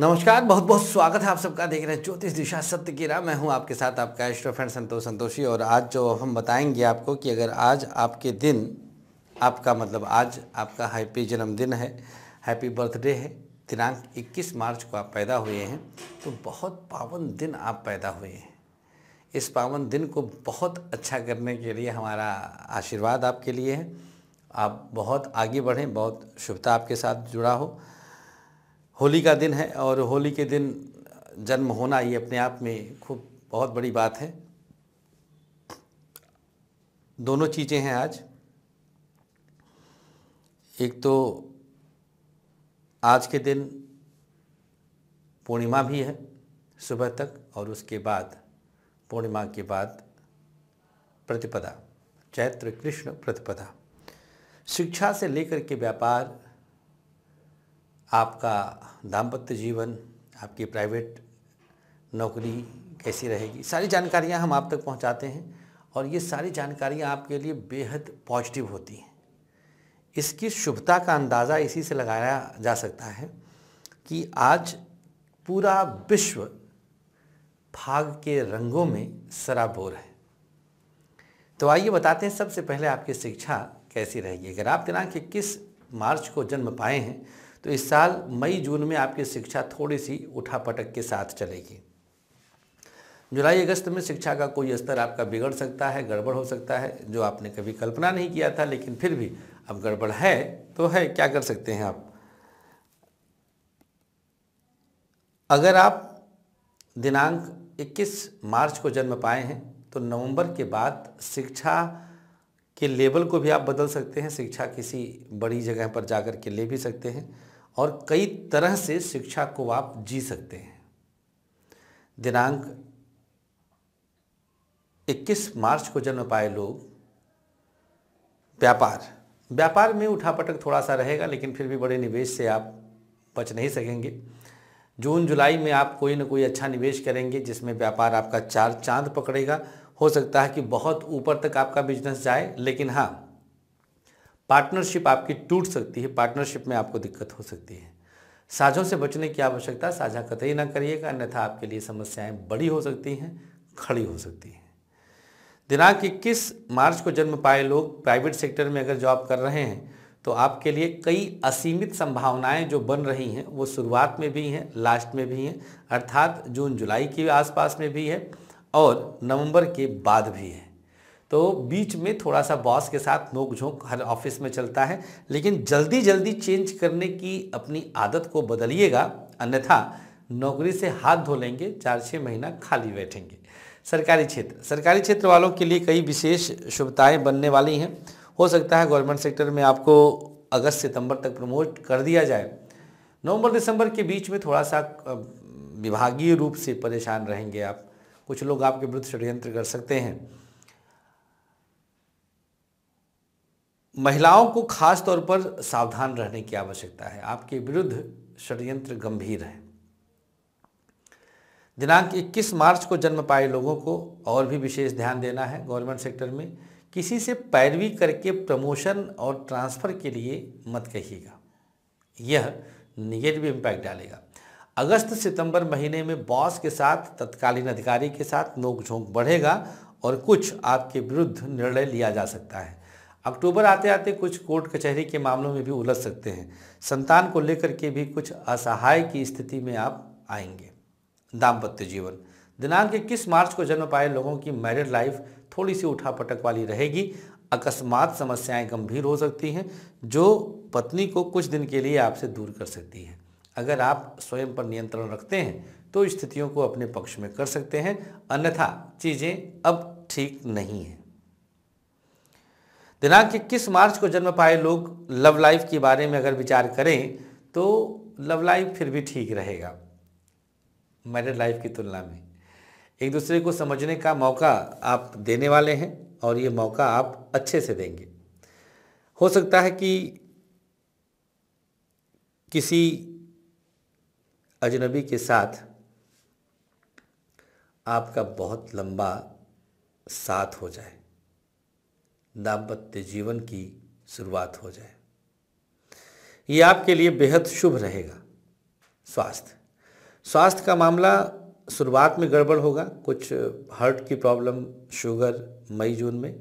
नमस्कार बहुत बहुत स्वागत है आप सबका देख रहे हैं ज्योतिष दिशा सत्य की राह मैं हूं आपके साथ आपका एस्ट्रो फ्रेंड संतोष संतोषी और आज जो हम बताएंगे आपको कि अगर आज आपके दिन आपका मतलब आज आपका हैप्पी जन्मदिन है हैप्पी बर्थडे है दिनांक 21 मार्च को आप पैदा हुए हैं तो बहुत पावन दिन आप पैदा हुए हैं इस पावन दिन को बहुत अच्छा करने के लिए हमारा आशीर्वाद आपके लिए है आप बहुत आगे बढ़ें बहुत शुभता आपके साथ जुड़ा हो होली का दिन है और होली के दिन जन्म होना ये अपने आप में खूब बहुत बड़ी बात है दोनों चीज़ें हैं आज एक तो आज के दिन पूर्णिमा भी है सुबह तक और उसके बाद पूर्णिमा के बाद प्रतिपदा चैत्र कृष्ण प्रतिपदा शिक्षा से लेकर के व्यापार आपका दाम्पत्य जीवन आपकी प्राइवेट नौकरी कैसी रहेगी सारी जानकारियां हम आप तक पहुंचाते हैं और ये सारी जानकारियां आपके लिए बेहद पॉजिटिव होती हैं इसकी शुभता का अंदाज़ा इसी से लगाया जा सकता है कि आज पूरा विश्व भाग के रंगों में सराबोर है तो आइए बताते हैं सबसे पहले आपकी शिक्षा कैसी रहेगी अगर आप दिनांक इक्कीस मार्च को जन्म पाए हैं तो इस साल मई जून में आपकी शिक्षा थोड़ी सी उठापटक के साथ चलेगी जुलाई अगस्त में शिक्षा का कोई स्तर आपका बिगड़ सकता है गड़बड़ हो सकता है जो आपने कभी कल्पना नहीं किया था लेकिन फिर भी अब गड़बड़ है तो है क्या कर सकते हैं आप अगर आप दिनांक 21 मार्च को जन्म पाए हैं तो नवंबर के बाद शिक्षा के लेवल को भी आप बदल सकते हैं शिक्षा किसी बड़ी जगह पर जाकर के ले भी सकते हैं और कई तरह से शिक्षा को आप जी सकते हैं दिनांक 21 मार्च को जन्म पाए लोग व्यापार व्यापार में उठापटक थोड़ा सा रहेगा लेकिन फिर भी बड़े निवेश से आप बच नहीं सकेंगे जून जुलाई में आप कोई ना कोई अच्छा निवेश करेंगे जिसमें व्यापार आपका चार चांद पकड़ेगा हो सकता है कि बहुत ऊपर तक आपका बिजनेस जाए लेकिन हाँ पार्टनरशिप आपकी टूट सकती है पार्टनरशिप में आपको दिक्कत हो सकती है साझों से बचने की आवश्यकता साझा कतई ना करिएगा अन्यथा आपके लिए समस्याएं बड़ी हो सकती हैं खड़ी हो सकती हैं दिनांक इक्कीस मार्च को जन्म पाए लोग प्राइवेट सेक्टर में अगर जॉब कर रहे हैं तो आपके लिए कई असीमित संभावनाएं जो बन रही हैं वो शुरुआत में भी हैं लास्ट में भी हैं अर्थात जून जुलाई के आसपास में भी है और नवंबर के बाद भी है तो बीच में थोड़ा सा बॉस के साथ नोक झोंक हर ऑफिस में चलता है लेकिन जल्दी जल्दी चेंज करने की अपनी आदत को बदलिएगा अन्यथा नौकरी से हाथ धो लेंगे चार छः महीना खाली बैठेंगे सरकारी क्षेत्र सरकारी क्षेत्र वालों के लिए कई विशेष शुभताएँ बनने वाली हैं हो सकता है गवर्नमेंट सेक्टर में आपको अगस्त सितंबर तक प्रमोट कर दिया जाए नवंबर दिसंबर के बीच में थोड़ा सा विभागीय रूप से परेशान रहेंगे आप कुछ लोग आपके विरुद्ध षड्यंत्र कर सकते हैं महिलाओं को खास तौर पर सावधान रहने की आवश्यकता है आपके विरुद्ध षड्यंत्र गंभीर है दिनांक 21 मार्च को जन्म पाए लोगों को और भी विशेष ध्यान देना है गवर्नमेंट सेक्टर में किसी से पैरवी करके प्रमोशन और ट्रांसफ़र के लिए मत कहिएगा यह निगेटिव इम्पैक्ट डालेगा अगस्त सितंबर महीने में बॉस के साथ तत्कालीन अधिकारी के साथ नोकझोंक बढ़ेगा और कुछ आपके विरुद्ध निर्णय लिया जा सकता है अक्टूबर आते आते कुछ कोर्ट कचहरी के मामलों में भी उलझ सकते हैं संतान को लेकर के भी कुछ असहाय की स्थिति में आप आएंगे दाम्पत्य जीवन दिनांक इक्कीस मार्च को जन्म पाए लोगों की मैरिड लाइफ थोड़ी सी उठापटक वाली रहेगी अकस्मात समस्याएं गंभीर हो सकती हैं जो पत्नी को कुछ दिन के लिए आपसे दूर कर सकती हैं अगर आप स्वयं पर नियंत्रण रखते हैं तो स्थितियों को अपने पक्ष में कर सकते हैं अन्यथा चीज़ें अब ठीक नहीं है दिनांक इक्कीस मार्च को जन्म पाए लोग लव लाइफ के बारे में अगर विचार करें तो लव लाइफ फिर भी ठीक रहेगा मैरिड लाइफ की तुलना में एक दूसरे को समझने का मौका आप देने वाले हैं और ये मौका आप अच्छे से देंगे हो सकता है कि किसी अजनबी के साथ आपका बहुत लंबा साथ हो जाए दाम्पत्य जीवन की शुरुआत हो जाए ये आपके लिए बेहद शुभ रहेगा स्वास्थ्य स्वास्थ्य का मामला शुरुआत में गड़बड़ होगा कुछ हार्ट की प्रॉब्लम शुगर मई जून में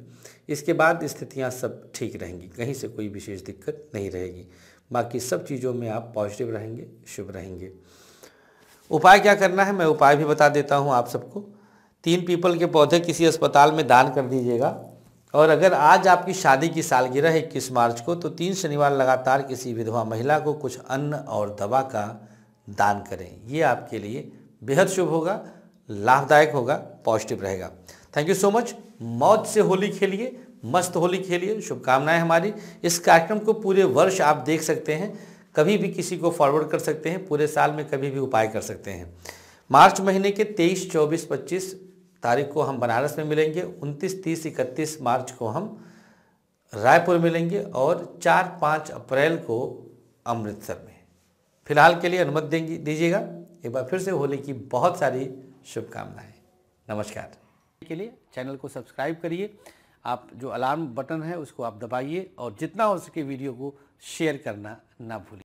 इसके बाद स्थितियां सब ठीक रहेंगी कहीं से कोई विशेष दिक्कत नहीं रहेगी बाकी सब चीज़ों में आप पॉजिटिव रहेंगे शुभ रहेंगे उपाय क्या करना है मैं उपाय भी बता देता हूँ आप सबको तीन पीपल के पौधे किसी अस्पताल में दान कर दीजिएगा और अगर आज आपकी शादी की सालगिरह है इक्कीस मार्च को तो तीन शनिवार लगातार किसी विधवा महिला को कुछ अन्न और दवा का दान करें ये आपके लिए बेहद शुभ होगा लाभदायक होगा पॉजिटिव रहेगा थैंक यू सो मच मौत से होली खेलिए मस्त होली खेलिए शुभकामनाएं हमारी इस कार्यक्रम को पूरे वर्ष आप देख सकते हैं कभी भी किसी को फॉरवर्ड कर सकते हैं पूरे साल में कभी भी उपाय कर सकते हैं मार्च महीने के तेईस चौबीस पच्चीस तारीख को हम बनारस में मिलेंगे उनतीस तीस इकतीस मार्च को हम रायपुर मिलेंगे और चार पाँच अप्रैल को अमृतसर में फिलहाल के लिए अनुमति देंगी दीजिएगा एक बार फिर से होली की बहुत सारी शुभकामनाएं नमस्कार के लिए चैनल को सब्सक्राइब करिए आप जो अलार्म बटन है उसको आप दबाइए और जितना हो सके वीडियो को शेयर करना ना भूलिए